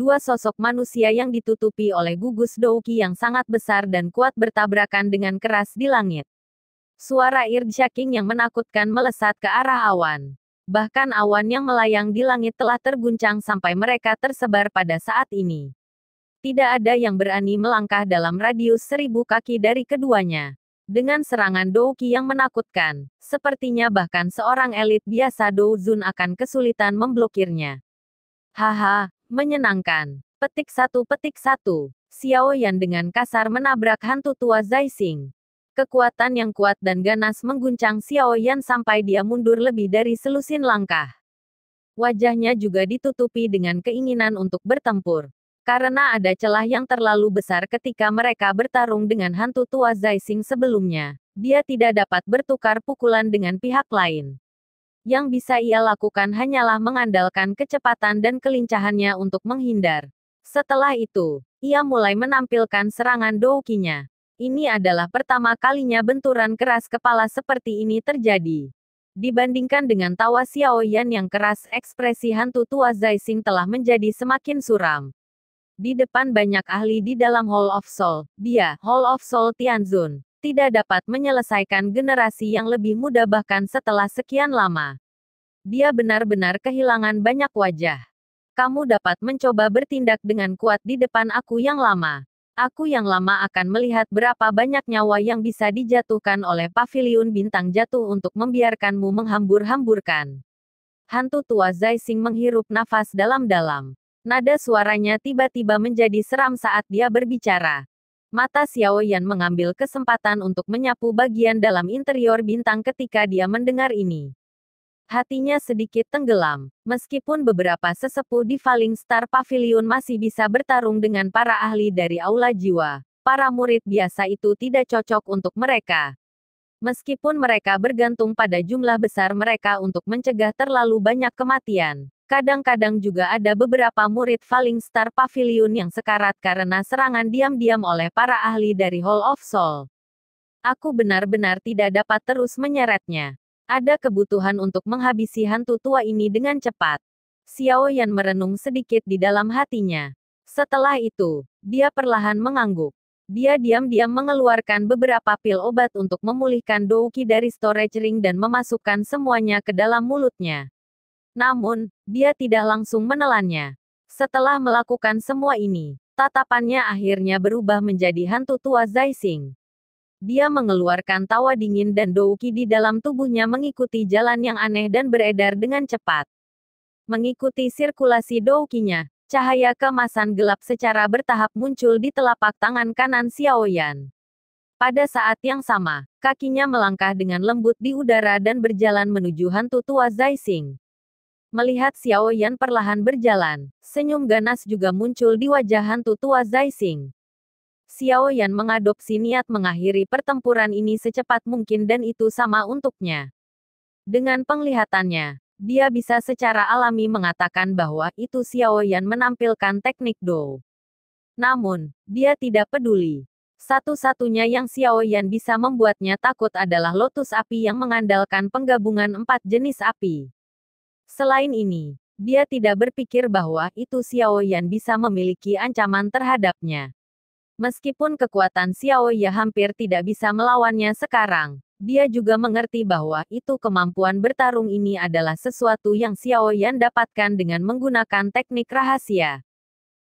dua sosok manusia yang ditutupi oleh gugus Douki yang sangat besar dan kuat bertabrakan dengan keras di langit. Suara Irjaking yang menakutkan melesat ke arah awan. Bahkan awan yang melayang di langit telah terguncang sampai mereka tersebar pada saat ini. Tidak ada yang berani melangkah dalam radius seribu kaki dari keduanya. Dengan serangan Douki yang menakutkan, sepertinya bahkan seorang elit biasa Douzun akan kesulitan memblokirnya. Haha, Menyenangkan. Petik satu petik satu. Xiao Yan dengan kasar menabrak hantu tua Zaising. Kekuatan yang kuat dan ganas mengguncang Xiao Yan sampai dia mundur lebih dari selusin langkah. Wajahnya juga ditutupi dengan keinginan untuk bertempur. Karena ada celah yang terlalu besar ketika mereka bertarung dengan hantu tua Zaising sebelumnya, dia tidak dapat bertukar pukulan dengan pihak lain. Yang bisa ia lakukan hanyalah mengandalkan kecepatan dan kelincahannya untuk menghindar. Setelah itu, ia mulai menampilkan serangan Doukinya. Ini adalah pertama kalinya benturan keras kepala seperti ini terjadi. Dibandingkan dengan tawa Xiao Yan yang keras, ekspresi hantu tua Zaising telah menjadi semakin suram. Di depan banyak ahli di dalam Hall of Soul, dia, Hall of Soul Tianzun, tidak dapat menyelesaikan generasi yang lebih muda bahkan setelah sekian lama. Dia benar-benar kehilangan banyak wajah. Kamu dapat mencoba bertindak dengan kuat di depan aku yang lama. Aku yang lama akan melihat berapa banyak nyawa yang bisa dijatuhkan oleh paviliun bintang jatuh untuk membiarkanmu menghambur-hamburkan. Hantu tua Zaising menghirup nafas dalam-dalam. Nada suaranya tiba-tiba menjadi seram saat dia berbicara. Mata Xiao Yan mengambil kesempatan untuk menyapu bagian dalam interior bintang ketika dia mendengar ini. Hatinya sedikit tenggelam, meskipun beberapa sesepuh di Falling Star Pavilion masih bisa bertarung dengan para ahli dari Aula Jiwa. Para murid biasa itu tidak cocok untuk mereka. Meskipun mereka bergantung pada jumlah besar mereka untuk mencegah terlalu banyak kematian Kadang-kadang juga ada beberapa murid Falling Star Pavilion yang sekarat karena serangan diam-diam oleh para ahli dari Hall of Soul. Aku benar-benar tidak dapat terus menyeretnya. Ada kebutuhan untuk menghabisi hantu tua ini dengan cepat. Xiao Yan merenung sedikit di dalam hatinya. Setelah itu, dia perlahan mengangguk. Dia diam-diam mengeluarkan beberapa pil obat untuk memulihkan Douki dari storage ring dan memasukkan semuanya ke dalam mulutnya. Namun, dia tidak langsung menelannya. Setelah melakukan semua ini, tatapannya akhirnya berubah menjadi hantu tua Zaising. Dia mengeluarkan tawa dingin dan douki di dalam tubuhnya mengikuti jalan yang aneh dan beredar dengan cepat. Mengikuti sirkulasi doukinya, cahaya kemasan gelap secara bertahap muncul di telapak tangan kanan Xiaoyan. Pada saat yang sama, kakinya melangkah dengan lembut di udara dan berjalan menuju hantu tua Zaising. Melihat Xiao Yan perlahan berjalan, senyum ganas juga muncul di wajah hantu tua Zaising. Xiao Yan mengadopsi niat mengakhiri pertempuran ini secepat mungkin dan itu sama untuknya. Dengan penglihatannya, dia bisa secara alami mengatakan bahwa itu Xiao Yan menampilkan teknik do. Namun, dia tidak peduli. Satu-satunya yang Xiao Yan bisa membuatnya takut adalah lotus api yang mengandalkan penggabungan empat jenis api. Selain ini, dia tidak berpikir bahwa itu Xiao Yan bisa memiliki ancaman terhadapnya. Meskipun kekuatan Xiao Ya hampir tidak bisa melawannya sekarang, dia juga mengerti bahwa itu kemampuan bertarung ini adalah sesuatu yang Xiao Yan dapatkan dengan menggunakan teknik rahasia.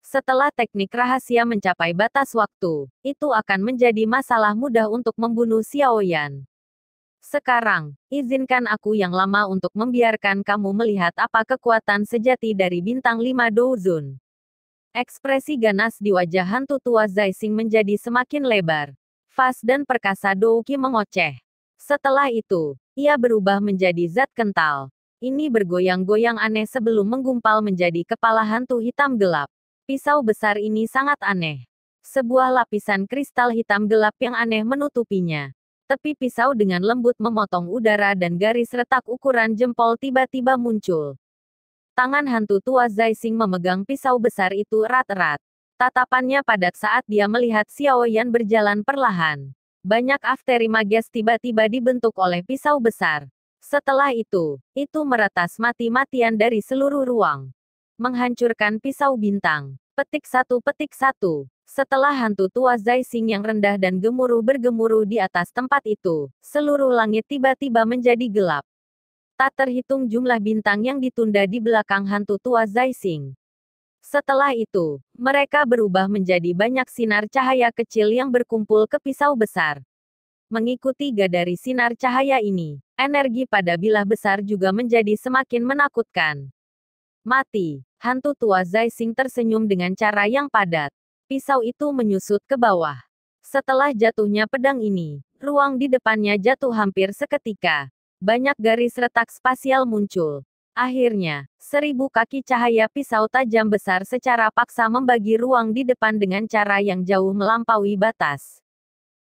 Setelah teknik rahasia mencapai batas waktu, itu akan menjadi masalah mudah untuk membunuh Xiao Yan. Sekarang, izinkan aku yang lama untuk membiarkan kamu melihat apa kekuatan sejati dari bintang lima Douzun. Ekspresi ganas di wajah hantu tua Zaising menjadi semakin lebar. Fas dan perkasa Douki mengoceh. Setelah itu, ia berubah menjadi zat kental. Ini bergoyang-goyang aneh sebelum menggumpal menjadi kepala hantu hitam gelap. Pisau besar ini sangat aneh. Sebuah lapisan kristal hitam gelap yang aneh menutupinya. Tepi pisau dengan lembut memotong udara dan garis retak ukuran jempol tiba-tiba muncul. Tangan hantu tua Zaising memegang pisau besar itu erat-erat. Tatapannya padat saat dia melihat Xiao Yan berjalan perlahan. Banyak afteri mages tiba-tiba dibentuk oleh pisau besar. Setelah itu, itu meretas mati-matian dari seluruh ruang. Menghancurkan pisau bintang. Petik satu petik satu. Setelah hantu tua Zai Sing yang rendah dan gemuruh bergemuruh di atas tempat itu, seluruh langit tiba-tiba menjadi gelap. Tak terhitung jumlah bintang yang ditunda di belakang hantu tua Zai Sing. Setelah itu, mereka berubah menjadi banyak sinar cahaya kecil yang berkumpul ke pisau besar. Mengikuti gadari sinar cahaya ini, energi pada bilah besar juga menjadi semakin menakutkan. Mati. Hantu tua Zai tersenyum dengan cara yang padat. Pisau itu menyusut ke bawah. Setelah jatuhnya pedang ini, ruang di depannya jatuh hampir seketika. Banyak garis retak spasial muncul. Akhirnya, seribu kaki cahaya pisau tajam besar secara paksa membagi ruang di depan dengan cara yang jauh melampaui batas.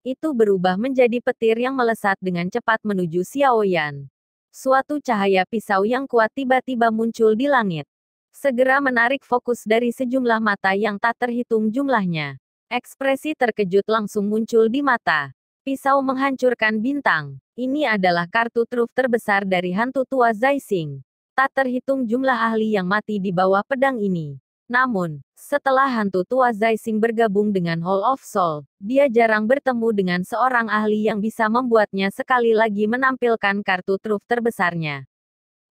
Itu berubah menjadi petir yang melesat dengan cepat menuju Xiaoyan. Suatu cahaya pisau yang kuat tiba-tiba muncul di langit. Segera menarik fokus dari sejumlah mata yang tak terhitung jumlahnya. Ekspresi terkejut langsung muncul di mata. Pisau menghancurkan bintang. Ini adalah kartu truf terbesar dari hantu tua Zaising. Tak terhitung jumlah ahli yang mati di bawah pedang ini. Namun, setelah hantu tua Zaising bergabung dengan Hall of Soul, dia jarang bertemu dengan seorang ahli yang bisa membuatnya sekali lagi menampilkan kartu truf terbesarnya.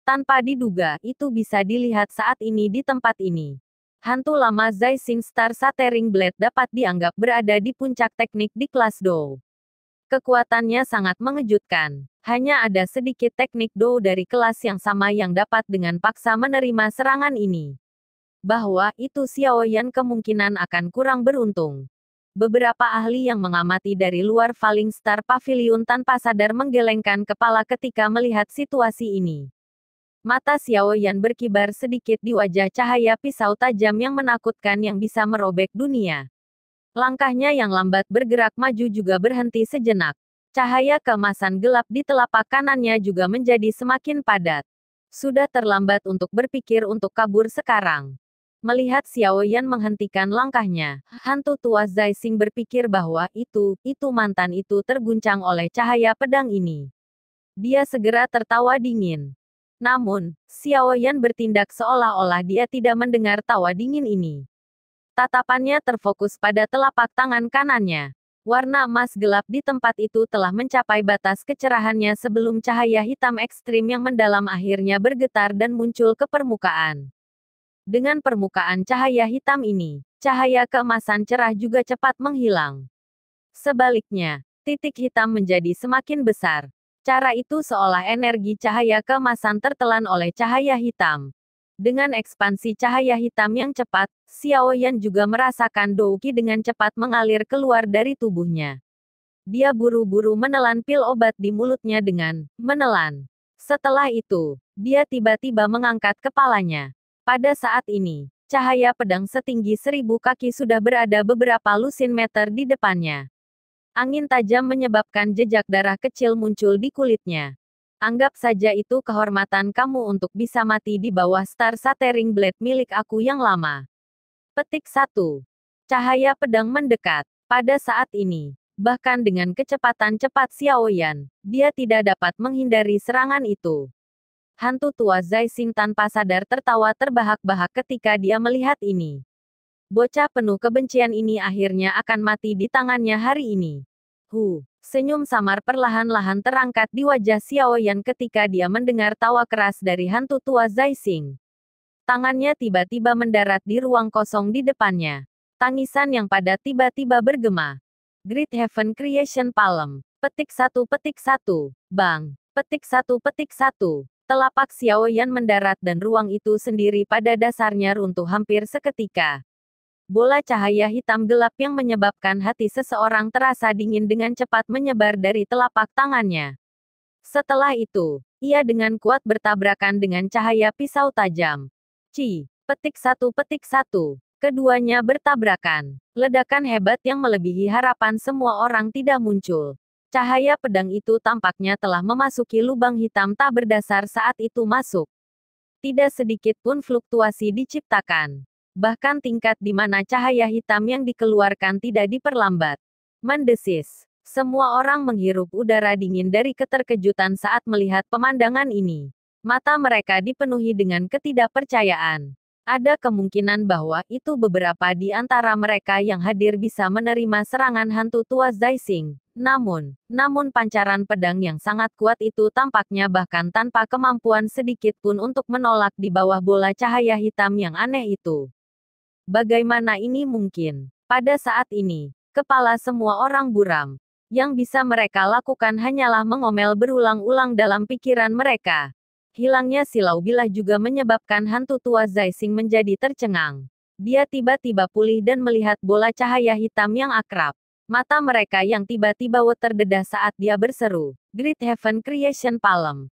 Tanpa diduga, itu bisa dilihat saat ini di tempat ini. Hantu lama Zaising Star Satering Blade dapat dianggap berada di puncak teknik di kelas Dou. Kekuatannya sangat mengejutkan. Hanya ada sedikit teknik Dou dari kelas yang sama yang dapat dengan paksa menerima serangan ini bahwa itu Xiao Yan kemungkinan akan kurang beruntung. Beberapa ahli yang mengamati dari luar Falling Star Pavilion tanpa sadar menggelengkan kepala ketika melihat situasi ini. Mata Xiao Yan berkibar sedikit di wajah cahaya pisau tajam yang menakutkan yang bisa merobek dunia. Langkahnya yang lambat bergerak maju juga berhenti sejenak. Cahaya kemasan gelap di telapak kanannya juga menjadi semakin padat. Sudah terlambat untuk berpikir untuk kabur sekarang. Melihat Xiao Yan menghentikan langkahnya, hantu tua Zai Xing berpikir bahwa itu, itu mantan itu terguncang oleh cahaya pedang ini. Dia segera tertawa dingin. Namun, Xiao Yan bertindak seolah-olah dia tidak mendengar tawa dingin ini. Tatapannya terfokus pada telapak tangan kanannya. Warna emas gelap di tempat itu telah mencapai batas kecerahannya sebelum cahaya hitam ekstrim yang mendalam akhirnya bergetar dan muncul ke permukaan. Dengan permukaan cahaya hitam ini, cahaya keemasan cerah juga cepat menghilang. Sebaliknya, titik hitam menjadi semakin besar. Cara itu seolah energi cahaya keemasan tertelan oleh cahaya hitam. Dengan ekspansi cahaya hitam yang cepat, Xiao Yan juga merasakan douki dengan cepat mengalir keluar dari tubuhnya. Dia buru-buru menelan pil obat di mulutnya dengan menelan. Setelah itu, dia tiba-tiba mengangkat kepalanya. Pada saat ini, cahaya pedang setinggi seribu kaki sudah berada beberapa lusin meter di depannya. Angin tajam menyebabkan jejak darah kecil muncul di kulitnya. Anggap saja itu kehormatan kamu untuk bisa mati di bawah star satering blade milik aku yang lama. Petik 1. Cahaya pedang mendekat. Pada saat ini, bahkan dengan kecepatan cepat Xiaoyan, dia tidak dapat menghindari serangan itu. Hantu tua Xing tanpa sadar tertawa terbahak-bahak ketika dia melihat ini. Bocah penuh kebencian ini akhirnya akan mati di tangannya hari ini. Hu, senyum samar perlahan-lahan terangkat di wajah Xiao Yan ketika dia mendengar tawa keras dari hantu tua Xing. Tangannya tiba-tiba mendarat di ruang kosong di depannya. Tangisan yang pada tiba-tiba bergema. Great Heaven Creation Palm. Petik satu petik satu. Bang. Petik satu petik satu. Telapak Xiao Yan mendarat dan ruang itu sendiri pada dasarnya runtuh hampir seketika. Bola cahaya hitam gelap yang menyebabkan hati seseorang terasa dingin dengan cepat menyebar dari telapak tangannya. Setelah itu, ia dengan kuat bertabrakan dengan cahaya pisau tajam. Ci, petik satu petik satu. Keduanya bertabrakan. Ledakan hebat yang melebihi harapan semua orang tidak muncul. Cahaya pedang itu tampaknya telah memasuki lubang hitam tak berdasar saat itu masuk. Tidak sedikit pun fluktuasi diciptakan. Bahkan tingkat di mana cahaya hitam yang dikeluarkan tidak diperlambat. Mendesis. Semua orang menghirup udara dingin dari keterkejutan saat melihat pemandangan ini. Mata mereka dipenuhi dengan ketidakpercayaan. Ada kemungkinan bahwa itu beberapa di antara mereka yang hadir bisa menerima serangan hantu tua Zaising, namun, namun pancaran pedang yang sangat kuat itu tampaknya bahkan tanpa kemampuan sedikit pun untuk menolak di bawah bola cahaya hitam yang aneh itu. Bagaimana ini mungkin? Pada saat ini, kepala semua orang buram. Yang bisa mereka lakukan hanyalah mengomel berulang-ulang dalam pikiran mereka. Hilangnya silau bilah juga menyebabkan hantu tua Zaising menjadi tercengang. Dia tiba-tiba pulih dan melihat bola cahaya hitam yang akrab. Mata mereka yang tiba-tiba terdedah saat dia berseru, Great Heaven Creation Palm.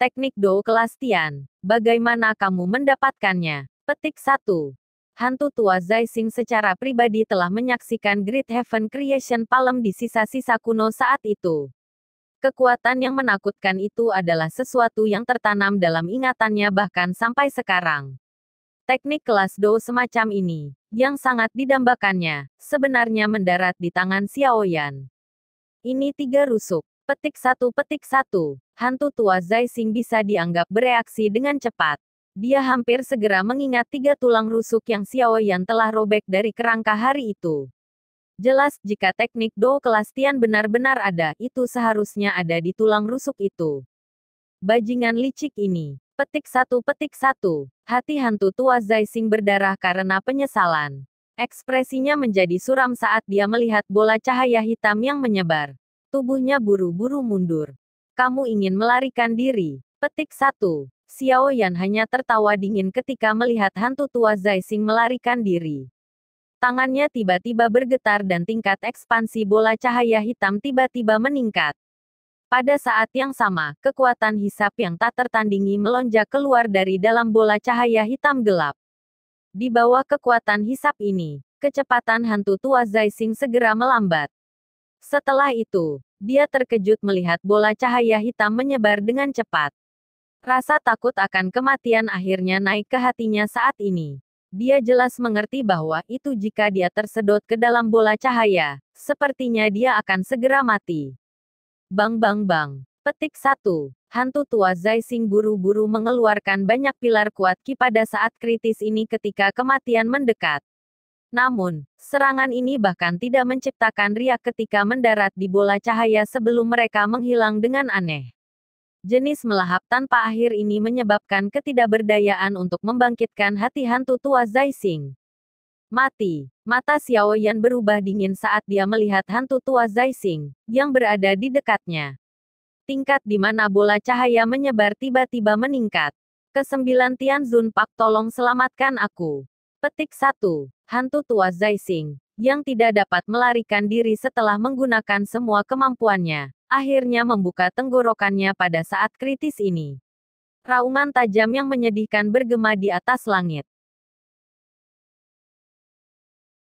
Teknik Do Kelastian. bagaimana kamu mendapatkannya? Petik 1. Hantu tua Zaising secara pribadi telah menyaksikan Great Heaven Creation Palm di sisa-sisa kuno saat itu. Kekuatan yang menakutkan itu adalah sesuatu yang tertanam dalam ingatannya bahkan sampai sekarang. Teknik kelas Do semacam ini, yang sangat didambakannya, sebenarnya mendarat di tangan Xiao Yan. Ini tiga rusuk. Petik satu petik satu. Hantu tua Zai Xing bisa dianggap bereaksi dengan cepat. Dia hampir segera mengingat tiga tulang rusuk yang Xiao Yan telah robek dari kerangka hari itu. Jelas jika teknik Do kelas Tian benar-benar ada, itu seharusnya ada di tulang rusuk itu. Bajingan licik ini, Petik satu petik satu. Hati hantu tua Zaising berdarah karena penyesalan. Ekspresinya menjadi suram saat dia melihat bola cahaya hitam yang menyebar. Tubuhnya buru-buru mundur. Kamu ingin melarikan diri. Petik satu. Xiao Yan hanya tertawa dingin ketika melihat hantu tua Zaising melarikan diri. Tangannya tiba-tiba bergetar dan tingkat ekspansi bola cahaya hitam tiba-tiba meningkat. Pada saat yang sama, kekuatan hisap yang tak tertandingi melonjak keluar dari dalam bola cahaya hitam gelap. Di bawah kekuatan hisap ini, kecepatan hantu tua Zaising segera melambat. Setelah itu, dia terkejut melihat bola cahaya hitam menyebar dengan cepat. Rasa takut akan kematian akhirnya naik ke hatinya saat ini. Dia jelas mengerti bahwa itu jika dia tersedot ke dalam bola cahaya, sepertinya dia akan segera mati. Bang bang bang. Petik 1. Hantu tua Zaising buru-buru mengeluarkan banyak pilar kuat Ki pada saat kritis ini ketika kematian mendekat. Namun, serangan ini bahkan tidak menciptakan riak ketika mendarat di bola cahaya sebelum mereka menghilang dengan aneh. Jenis melahap tanpa akhir ini menyebabkan ketidakberdayaan untuk membangkitkan hati hantu tua Zaising. Mati. Mata Xiao Yan berubah dingin saat dia melihat hantu tua Zaising yang berada di dekatnya. Tingkat di mana bola cahaya menyebar tiba-tiba meningkat. Kesembilan Tianzun Pak tolong selamatkan aku. Petik satu. Hantu tua Zaising yang tidak dapat melarikan diri setelah menggunakan semua kemampuannya, akhirnya membuka tenggorokannya pada saat kritis ini. Raungan tajam yang menyedihkan bergema di atas langit.